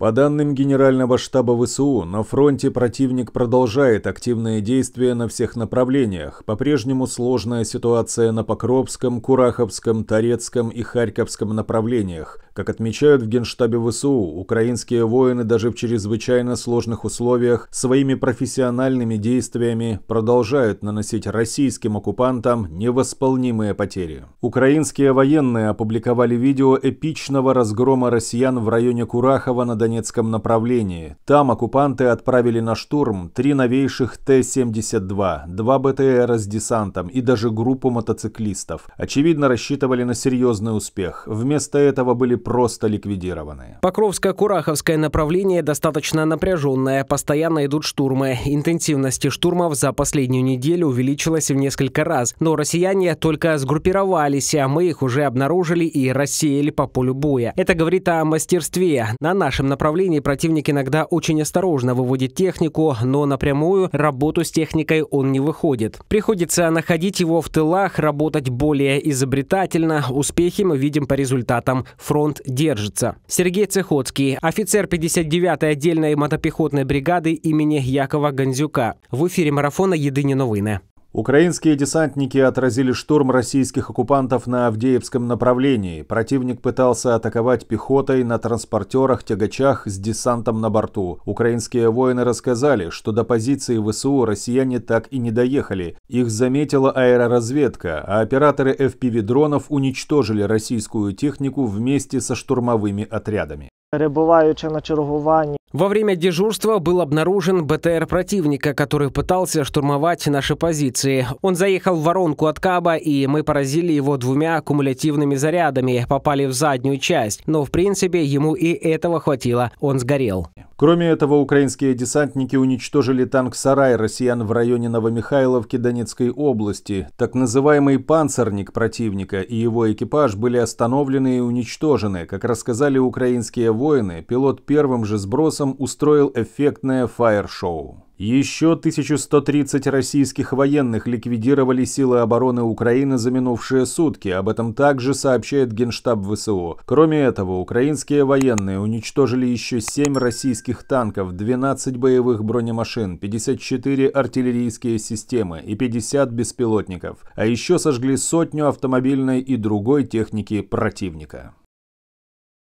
По данным Генерального штаба ВСУ, на фронте противник продолжает активные действия на всех направлениях. По-прежнему сложная ситуация на Покровском, Кураховском, Торецком и Харьковском направлениях. Как отмечают в Генштабе ВСУ, украинские воины даже в чрезвычайно сложных условиях своими профессиональными действиями продолжают наносить российским оккупантам невосполнимые потери. Украинские военные опубликовали видео эпичного разгрома россиян в районе Курахова на Донецке Донецком направлении. Там оккупанты отправили на штурм три новейших Т-72, два БТР с десантом и даже группу мотоциклистов. Очевидно, рассчитывали на серьезный успех. Вместо этого были просто ликвидированы. Покровско-Кураховское направление достаточно напряженное. Постоянно идут штурмы. Интенсивность штурмов за последнюю неделю увеличилась в несколько раз. Но россияне только сгруппировались, а мы их уже обнаружили и рассеяли по полю боя. Это говорит о мастерстве. На нашем направлении направлении противник иногда очень осторожно выводит технику, но напрямую работу с техникой он не выходит. Приходится находить его в тылах, работать более изобретательно. Успехи мы видим по результатам. Фронт держится. Сергей Цехоцкий, офицер 59-й отдельной мотопехотной бригады имени Якова Гонзюка. В эфире марафона «Єдині новини». Украинские десантники отразили штурм российских оккупантов на Авдеевском направлении. Противник пытался атаковать пехотой на транспортерах, тягачах с десантом на борту. Украинские воины рассказали, что до позиции ВСУ россияне так и не доехали. Их заметила аэроразведка, а операторы FPV-дронов уничтожили российскую технику вместе со штурмовыми отрядами. Перебываючи на чергувании, Во время дежурства был обнаружен БТР противника, который пытался штурмовать наши позиции. Он заехал в воронку от Каба, и мы поразили его двумя аккумулятивными зарядами, попали в заднюю часть. Но в принципе ему и этого хватило, он сгорел. Кроме этого, украинские десантники уничтожили танк-сарай россиян в районе Новомихайловки Донецкой области. Так называемый «панцерник» противника и его экипаж были остановлены и уничтожены. Как рассказали украинские воины, пилот первым же сбросом устроил эффектное фаер-шоу. Еще 1130 российских военных ликвидировали силы обороны Украины за минувшие сутки, об этом также сообщает Генштаб ВСУ. Кроме этого, украинские военные уничтожили еще 7 российских танков, 12 боевых бронемашин, 54 артиллерийские системы и 50 беспилотников, а еще сожгли сотню автомобильной и другой техники противника.